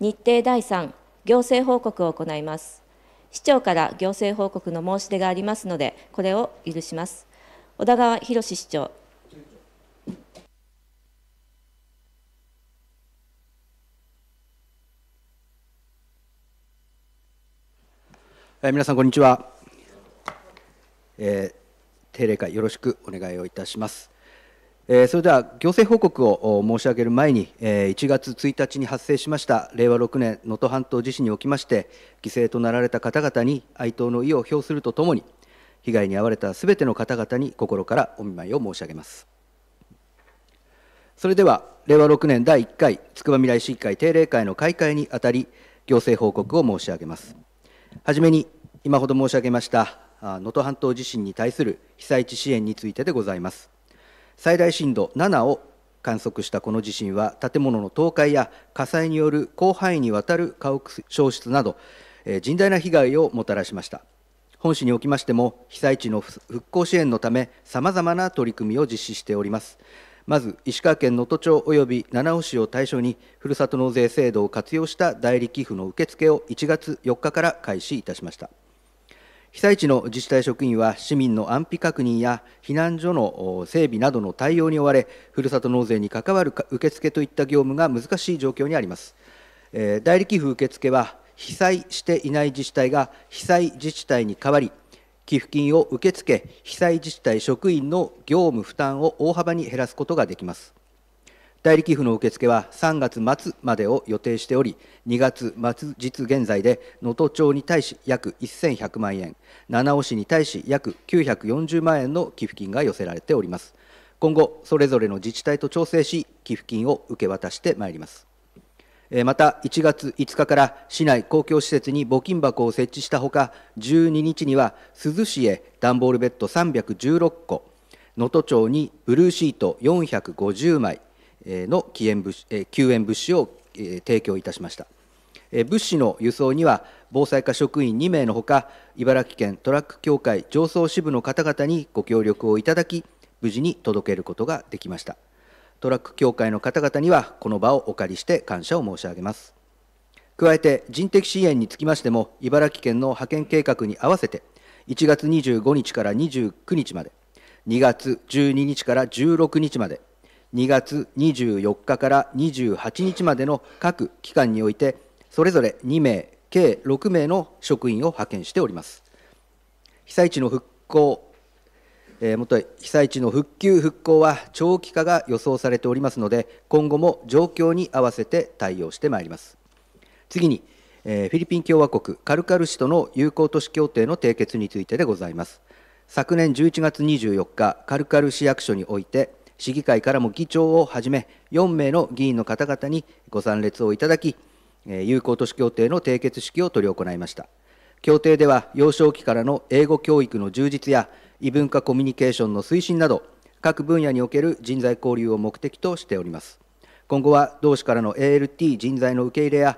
日程第3行政報告を行います市長から行政報告の申し出がありますのでこれを許します小田川博市長え皆さんこんにちは、えー、定例会よろしくお願いをいたしますえそれでは行政報告を申し上げる前に、え1月1日に発生しました令和6年能登半島地震におきまして犠牲となられた方々に哀悼の意を表するとともに被害に遭われたすべての方々に心からお見舞いを申し上げますそれでは令和6年第1回つくばみらい市議会定例会の開会にあたり行政報告を申し上げますはじめに今ほど申し上げました能登半島地震に対する被災地支援についてでございます最大震度7を観測したこの地震は建物の倒壊や火災による広範囲にわたる家屋消失などえ甚大な被害をもたらしました本市におきましても被災地の復興支援のためさまざまな取り組みを実施しておりますまず石川県能登町及び七尾市を対象にふるさと納税制度を活用した代理寄付の受付を1月4日から開始いたしました被災地の自治体職員は市民の安否確認や避難所の整備などの対応に追われふるさと納税に関わる受付といった業務が難しい状況にあります、えー、代理寄付受付は被災していない自治体が被災自治体に代わり寄付金を受け付け被災自治体職員の業務負担を大幅に減らすことができます代理寄付の受付は3月末までを予定しており、2月末日現在で、能登町に対し約1100万円、七尾市に対し約940万円の寄付金が寄せられております。今後、それぞれの自治体と調整し、寄付金を受け渡してまいります。また1月5日から市内公共施設に募金箱を設置したほか12日には珠洲市へ段ボールベッド316個能登町にブルーシート450枚の救援物資,、え救援物資を、え提供いたしました、え物資の輸送には防災課職員2名のほか茨城県トラック協会上層支部の方々にご協力をいただき無事に届けることができましたトラック協会の方々にはこの場をお借りして感謝を申し上げます加えて人的支援につきましても茨城県の派遣計画に合わせて1月25日から29日まで2月12日から16日まで2月24日から28日までの各期間においてそれぞれ2名計6名の職員を派遣しております被災地の復興、えー、もと被災地の復旧・復興は長期化が予想されておりますので今後も状況に合わせて対応してまいります次に、えー、フィリピン共和国カルカル市との友好都市協定の締結についてでございます昨年11月24日カルカル市役所において市議会からも議長をはじめ、4名の議員の方々にご参列をいただき、友好都市協定の締結式を執り行いました。協定では、幼少期からの英語教育の充実や、異文化コミュニケーションの推進など、各分野における人材交流を目的としております。今後は同志からの ALT 人材の受け入れや、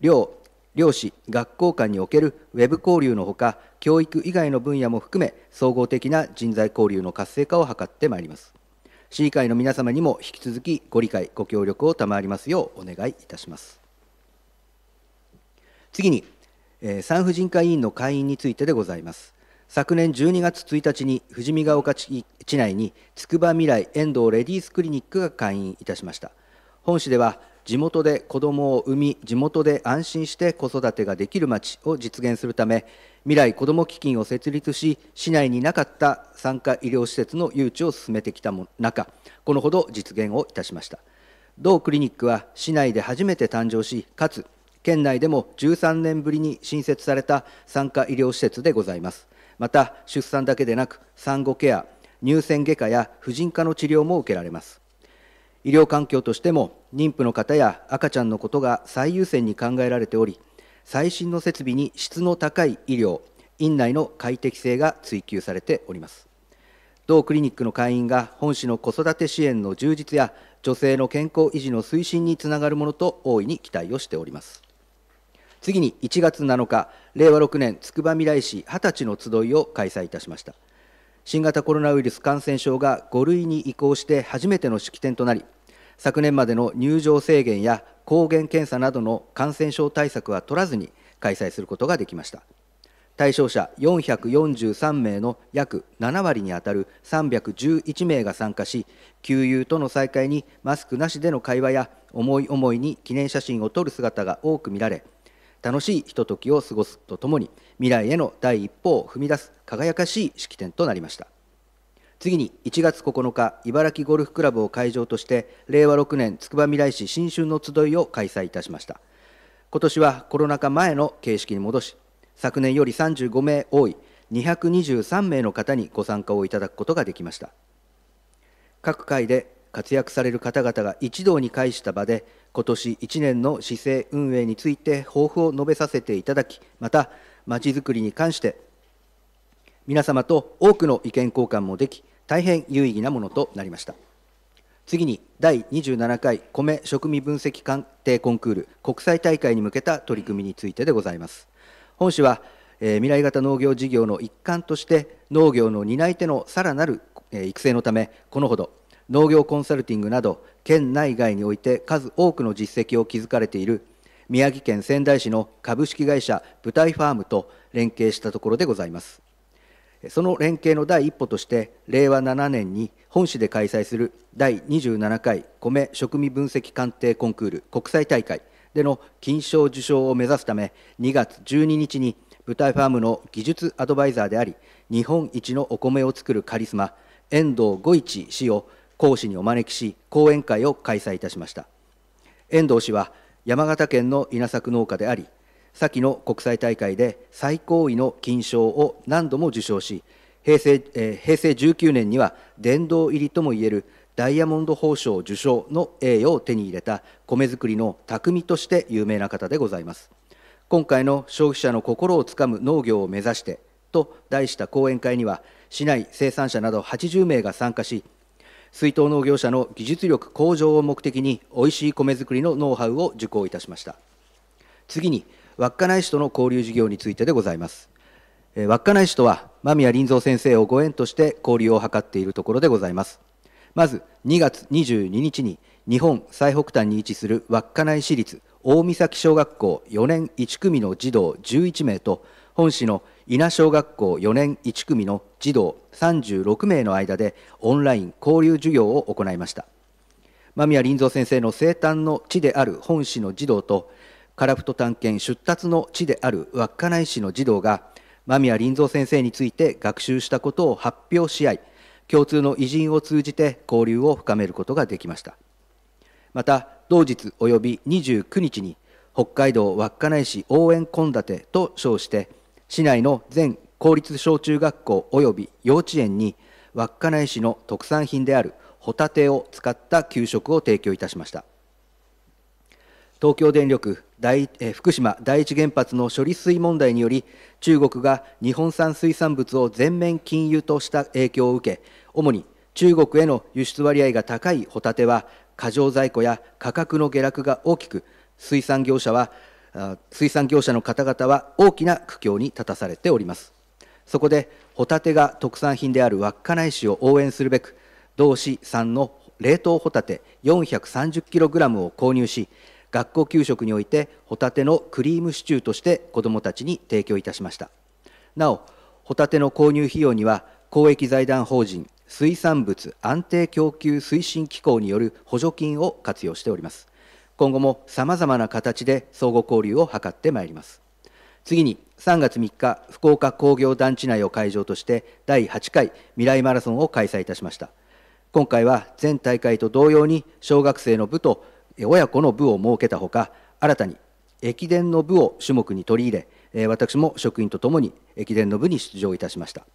両漁師、学校間におけるウェブ交流のほか、教育以外の分野も含め、総合的な人材交流の活性化を図ってまいります。市議会の皆様にも引き続きご理解、ご協力を賜りますようお願いいたします。次に、えー、産婦人科医院の会員についてでございます。昨年12月1日に富士見ヶ丘地内につくば未来遠藤レディースクリニックが会員いたしました。本市では地元で子どもを産み地元で安心して子育てができる町を実現するため未来子ども基金を設立し市内になかった産科医療施設の誘致を進めてきた中このほど実現をいたしました同クリニックは市内で初めて誕生しかつ県内でも13年ぶりに新設された産科医療施設でございますまた出産だけでなく産後ケア乳腺外科や婦人科の治療も受けられます医療環境としても妊婦の方や赤ちゃんのことが最優先に考えられており最新の設備に質の高い医療院内の快適性が追求されております同クリニックの会員が本市の子育て支援の充実や女性の健康維持の推進につながるものと大いに期待をしております次に1月7日令和6年つくばみらい市20歳の集いを開催いたしました新型コロナウイルス感染症が5類に移行して初めての式典となり昨年までの入場制限や抗原検査などの感染症対策は取らずに開催することができました対象者443名の約7割にあたる311名が参加し旧友との再会にマスクなしでの会話や思い思いに記念写真を撮る姿が多く見られ楽しいひとときを過ごすとともに未来への第一歩を踏み出す輝かしい式典となりました次に1月9日茨城ゴルフクラブを会場として令和6年つくばみら市新春の集いを開催いたしました今年はコロナ禍前の形式に戻し昨年より35名多い223名の方にご参加をいただくことができました各会で活躍される方々が一堂に会した場で今年1年の市政運営について抱負を述べさせていただきまたまちづくりに関して皆様と多くの意見交換もでき大変有意義なものとなりました次に第27回米食味分析鑑定コンクール国際大会に向けた取り組みについてでございます本市は、えー、未来型農業事業の一環として農業の担い手のさらなる、え育成のためこのほど農業コンサルティングなど県内外において数多くの実績を築かれている宮城県仙台市の株式会社舞台ファームと連携したところでございますその連携の第一歩として令和7年に本市で開催する第27回米食味分析鑑定コンクール国際大会での金賞受賞を目指すため2月12日に舞台ファームの技術アドバイザーであり日本一のお米を作るカリスマ遠藤五一氏を講師にお招きし講演会を開催いたしました遠藤氏は山形県の稲作農家であり先の国際大会で最高位の金賞を何度も受賞し平成,、えー、平成19年には殿堂入りともいえるダイヤモンド褒章受賞の栄誉を手に入れた米作りの匠として有名な方でございます今回の消費者の心をつかむ農業を目指してと題した講演会には市内生産者など80名が参加し水筒農業者の技術力向上を目的においしい米作りのノウハウを受講いたしました次に稚内市との交流事業についてでございます稚内市とは間宮林蔵先生をご縁として交流を図っているところでございますまず2月22日に日本最北端に位置する稚内市立大岬小学校4年1組の児童11名と本市の稲小学校4年1組の児童36名の間でオンライン交流授業を行いました間宮林蔵先生の生誕の地である本市の児童と樺太探検出立の地である稚内市の児童が間宮林蔵先生について学習したことを発表し合い共通の偉人を通じて交流を深めることができましたまた同日及び29日に北海道稚内市応援献立と称して市内の全公立小中学校及び幼稚園に稚内市の特産品であるホタテを使った給食を提供いたしました東京電力大え福島第一原発の処理水問題により中国が日本産水産物を全面禁輸とした影響を受け主に中国への輸出割合が高いホタテは過剰在庫や価格の下落が大きく水産業者は水産業者の方々は大きな苦境に立たされておりますそこでホタテが特産品である稚内市を応援するべく同市産の冷凍ホタテ 430kg を購入し学校給食においてホタテのクリームシチューとして子どもたちに提供いたしましたなおホタテの購入費用には公益財団法人水産物安定供給推進機構による補助金を活用しております今後もさまざまな形で相互交流を図ってまいります次に3月3日福岡工業団地内を会場として第8回未来マラソンを開催いたしました今回は前大会と同様に小学生の部と親子の部を設けたほか新たに駅伝の部を種目に取り入れ私も職員とともに駅伝の部に出場いたしました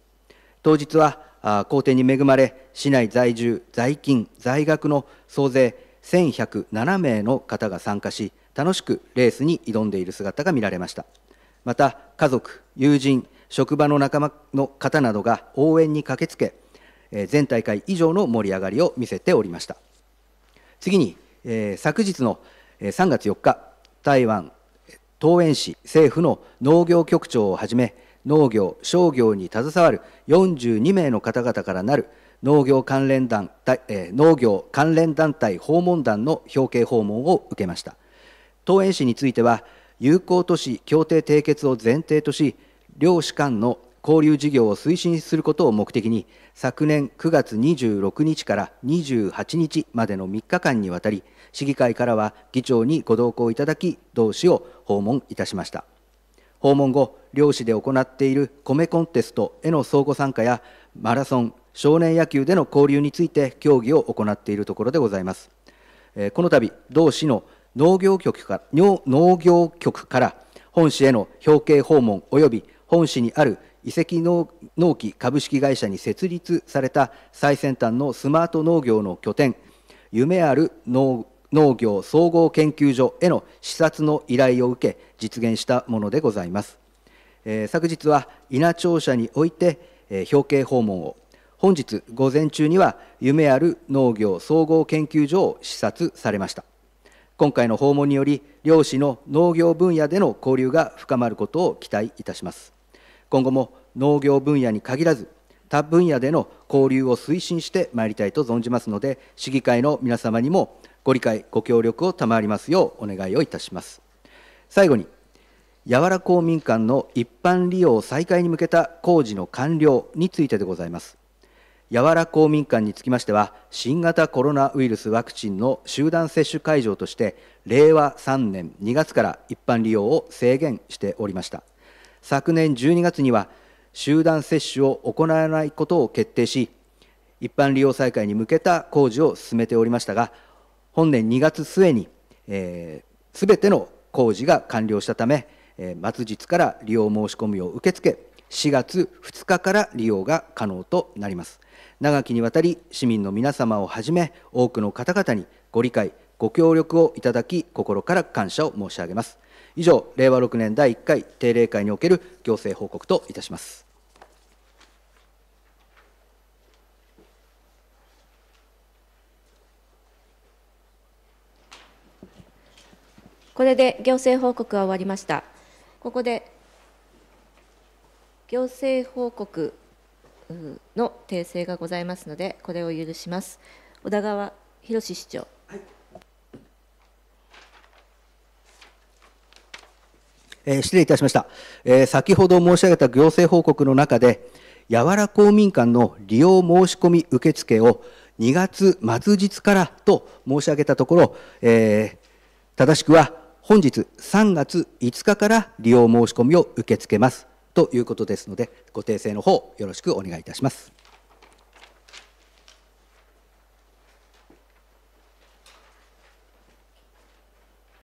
当日は校庭に恵まれ市内在住在勤在学の総勢1107名の方が参加し楽しくレースに挑んでいる姿が見られましたまた家族、友人、職場の仲間の方などが応援に駆けつけ、全大会以上の盛り上がりを見せておりました。次に、昨日の3月4日、台湾桃園市政府の農業局長をはじめ、農業、商業に携わる42名の方々からなる農業関連団体、農業関連団体訪問団の表敬訪問を受けました。桃園市については、友好都市協定締結を前提とし両市間の交流事業を推進することを目的に昨年9月26日から28日までの3日間にわたり市議会からは議長にご同行いただき同市を訪問いたしました訪問後両市で行っている米コンテストへの相互参加やマラソン少年野球での交流について協議を行っているところでございますこの度同市の農業局から農業局から本市への表敬訪問及び本市にある遺跡農農機株式会社に設立された最先端のスマート農業の拠点夢ある農業総合研究所への視察の依頼を受け実現したものでございます、えー、昨日は稲庁舎において、えー、表敬訪問を本日午前中には夢ある農業総合研究所を視察されました今回の訪問により漁師の農業分野での交流が深まることを期待いたします今後も農業分野に限らず他分野での交流を推進してまいりたいと存じますので市議会の皆様にもご理解ご協力を賜りますようお願いをいたします最後に柔ら公民館の一般利用再開に向けた工事の完了についてでございます柔公民館につきましては新型コロナウイルスワクチンの集団接種会場として令和3年2月から一般利用を制限しておりました昨年12月には集団接種を行わないことを決定し一般利用再開に向けた工事を進めておりましたが本年2月末にすべ、えー、ての工事が完了したため末日から利用申し込みを受け付け4月2日から利用が可能となります長きにわたり市民の皆様をはじめ多くの方々にご理解ご協力をいただき心から感謝を申し上げます以上令和6年第1回定例会における行政報告といたしますこれで行政報告は終わりました。ここで行政報告の訂正がございますので、これを許します。小田川博市長。はい、えー、失礼いたしました、えー、先ほど申し上げた行政報告の中で、やわら公民館の利用申し込み受付を2月末日からと申し上げたところ、えー、正しくは本日3月5日から利用申し込みを受け付けますということですのでご訂正の方よろしくお願いいたします。